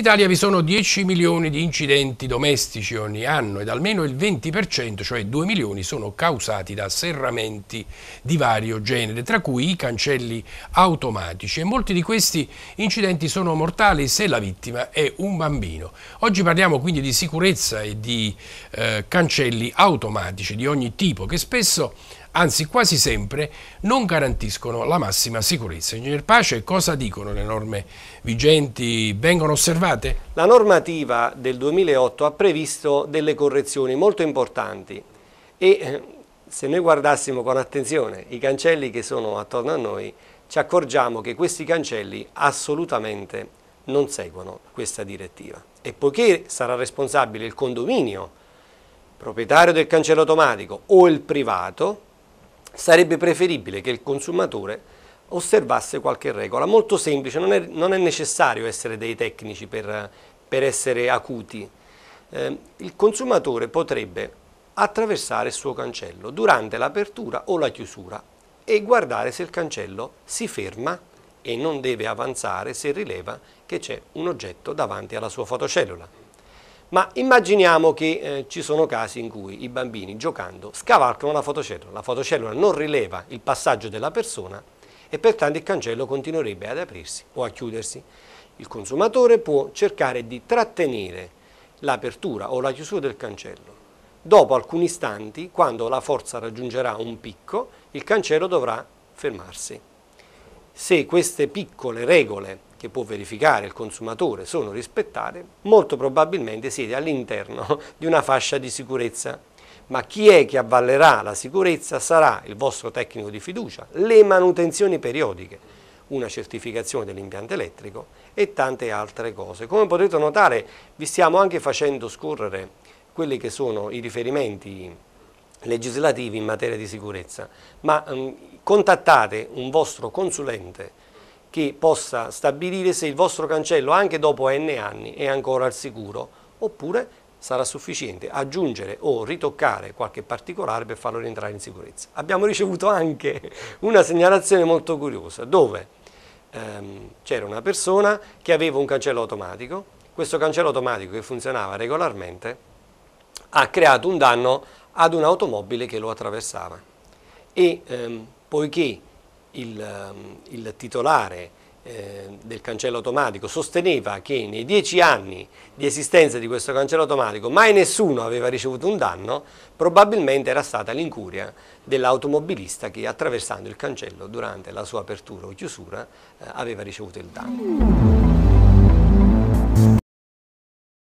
Italia vi sono 10 milioni di incidenti domestici ogni anno ed almeno il 20%, cioè 2 milioni, sono causati da serramenti di vario genere, tra cui i cancelli automatici e molti di questi incidenti sono mortali se la vittima è un bambino. Oggi parliamo quindi di sicurezza e di eh, cancelli automatici di ogni tipo che spesso anzi quasi sempre, non garantiscono la massima sicurezza. Ingegner Pace, cosa dicono le norme vigenti? Vengono osservate? La normativa del 2008 ha previsto delle correzioni molto importanti e eh, se noi guardassimo con attenzione i cancelli che sono attorno a noi, ci accorgiamo che questi cancelli assolutamente non seguono questa direttiva. E poiché sarà responsabile il condominio, proprietario del cancello automatico o il privato, sarebbe preferibile che il consumatore osservasse qualche regola, molto semplice, non è, non è necessario essere dei tecnici per, per essere acuti. Eh, il consumatore potrebbe attraversare il suo cancello durante l'apertura o la chiusura e guardare se il cancello si ferma e non deve avanzare se rileva che c'è un oggetto davanti alla sua fotocellula. Ma immaginiamo che eh, ci sono casi in cui i bambini giocando scavalcano la fotocellula, la fotocellula non rileva il passaggio della persona e pertanto il cancello continuerebbe ad aprirsi o a chiudersi. Il consumatore può cercare di trattenere l'apertura o la chiusura del cancello. Dopo alcuni istanti, quando la forza raggiungerà un picco, il cancello dovrà fermarsi. Se queste piccole regole che può verificare il consumatore sono rispettate, molto probabilmente siete all'interno di una fascia di sicurezza. Ma chi è che avvallerà la sicurezza sarà il vostro tecnico di fiducia, le manutenzioni periodiche, una certificazione dell'impianto elettrico e tante altre cose. Come potete notare vi stiamo anche facendo scorrere quelli che sono i riferimenti legislativi in materia di sicurezza, ma ehm, contattate un vostro consulente che possa stabilire se il vostro cancello anche dopo n anni è ancora al sicuro oppure sarà sufficiente aggiungere o ritoccare qualche particolare per farlo rientrare in sicurezza. Abbiamo ricevuto anche una segnalazione molto curiosa dove ehm, c'era una persona che aveva un cancello automatico, questo cancello automatico che funzionava regolarmente ha creato un danno ad un'automobile che lo attraversava e ehm, poiché il, ehm, il titolare eh, del cancello automatico sosteneva che nei dieci anni di esistenza di questo cancello automatico mai nessuno aveva ricevuto un danno, probabilmente era stata l'incuria dell'automobilista che attraversando il cancello durante la sua apertura o chiusura eh, aveva ricevuto il danno.